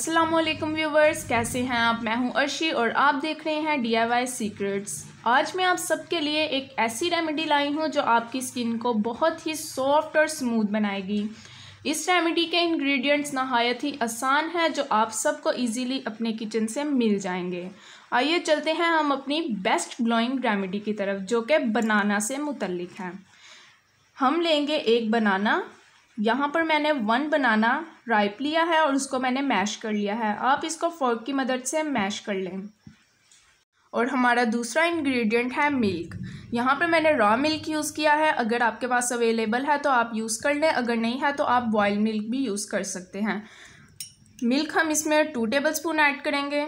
Aslam viewers कैसे हैं आप मैं हूं अर्शी और आप देख रहे हैं डी आई वाई सीक्रेट्स आज मैं आप सबके लिए एक ऐसी रेमेडी लाई हूं जो आपकी स्किन को बहुत ही सॉफ्ट और स्मूथ बनाएगी इस रेमेडी के इंग्रेडिएंट्स नहायत ही आसान हैं जो आप सबको इजीली अपने किचन से मिल जाएंगे आइए चलते हैं हम अपनी बेस्ट ग्लोइंग रेमेडी की तरफ जो कि बनाना से मुतलक है हम लेंगे एक बनाना यहाँ पर मैंने वन बनाना राइप लिया है और उसको मैंने मैश कर लिया है आप इसको फोर्क की मदद से मैश कर लें और हमारा दूसरा इंग्रेडिएंट है मिल्क यहाँ पर मैंने रॉ मिल्क यूज़ किया है अगर आपके पास अवेलेबल है तो आप यूज़ कर लें अगर नहीं है तो आप बॉयल मिल्क भी यूज़ कर सकते हैं मिल्क हम इसमें टू टेबल स्पून ऐड करेंगे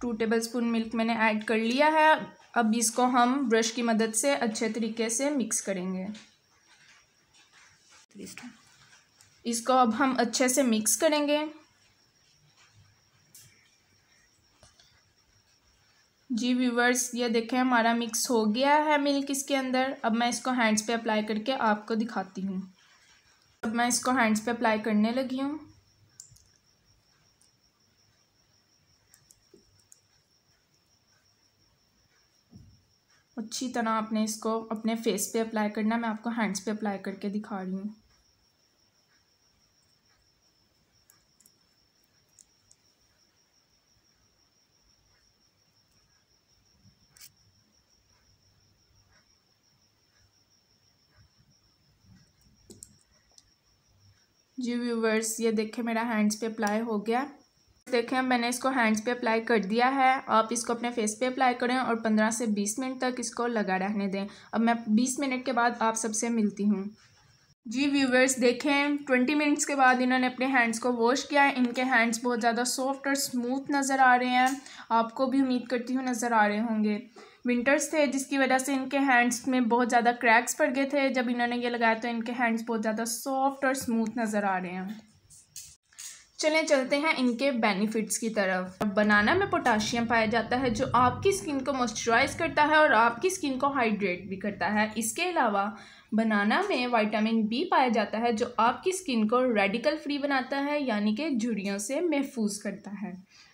टू टेबल स्पून मिल्क मैंने ऐड कर लिया है अब इसको हम ब्रश की मदद से अच्छे तरीके से मिक्स करेंगे इसको अब हम अच्छे से मिक्स करेंगे जी व्यूवर्स ये देखें हमारा मिक्स हो गया है मिल्क इसके अंदर अब मैं इसको हैंड्स पे अप्लाई करके आपको दिखाती हूँ अब मैं इसको हैंड्स पे अप्लाई करने लगी हूँ अच्छी तरह आपने इसको अपने फेस पे अप्लाई करना मैं आपको हैंड्स पे अप्लाई करके दिखा रही हूँ जी व्यूवर्स ये देखे मेरा हैंड्स पे अप्लाई हो गया देखें मैंने इसको हैंड्स पे अप्लाई कर दिया है आप इसको अपने फेस पे अप्लाई करें और पंद्रह से बीस मिनट तक इसको लगा रहने दें अब मैं बीस मिनट के बाद आप सबसे मिलती हूँ जी व्यूवर्स देखें ट्वेंटी मिनट्स के बाद इन्होंने अपने हैंड्स को वॉश किया है इनके हैंड्स बहुत ज़्यादा सॉफ्ट और स्मूथ नज़र आ रहे हैं आपको भी उम्मीद करती हूँ नज़र आ रहे होंगे विंटर्स थे जिसकी वजह से इनके हैंड्स में बहुत ज़्यादा क्रैक्स पड़ गए थे जब इन्होंने ये लगाया तो इनके हैंड्स बहुत ज़्यादा सॉफ्ट और स्मूथ नज़र आ रहे हैं चलें चलते हैं इनके बेनिफिट्स की तरफ बनाना में पोटाशियम पाया जाता है जो आपकी स्किन को मॉइस्चराइज करता है और आपकी स्किन को हाइड्रेट भी करता है इसके अलावा बनाना में विटामिन बी पाया जाता है जो आपकी स्किन को रेडिकल फ्री बनाता है यानी कि झुड़ियों से महफूज करता है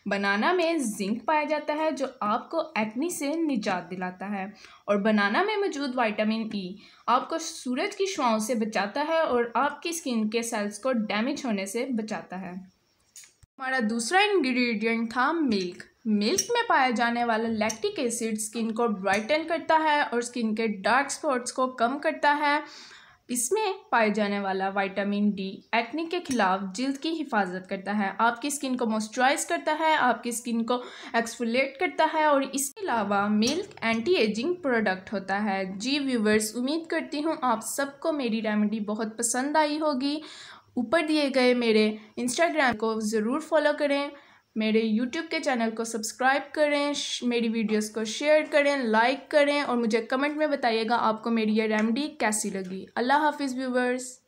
बनाना में जिंक पाया जाता है जो आपको एक्नी से निजात दिलाता है और बनाना में मौजूद विटामिन ई e आपको सूरज की शुआओं से बचाता है और आपकी स्किन के सेल्स को डैमेज होने से बचाता है हमारा दूसरा इंग्रेडिएंट था मिल्क मिल्क में पाया जाने वाला लैक्टिक एसिड स्किन को ब्राइटन करता है और स्किन के डार्क स्पॉट्स को कम करता है इसमें पाए जाने वाला विटामिन डी एक्ने के खिलाफ जल्द की हिफाजत करता है आपकी स्किन को मॉइस्चराइज करता है आपकी स्किन को एक्सफोलेट करता है और इसके अलावा मिल्क एंटी एजिंग प्रोडक्ट होता है जी व्यूवर्स उम्मीद करती हूँ आप सबको मेरी रेमेडी बहुत पसंद आई होगी ऊपर दिए गए मेरे इंस्टाग्राम को ज़रूर फॉलो करें मेरे यूट्यूब के चैनल को सब्सक्राइब करें मेरी वीडियोस को शेयर करें लाइक करें और मुझे कमेंट में बताइएगा आपको मेरी ये रेमडी कैसी लगी अल्लाह हाफिज़ व्यूवर्स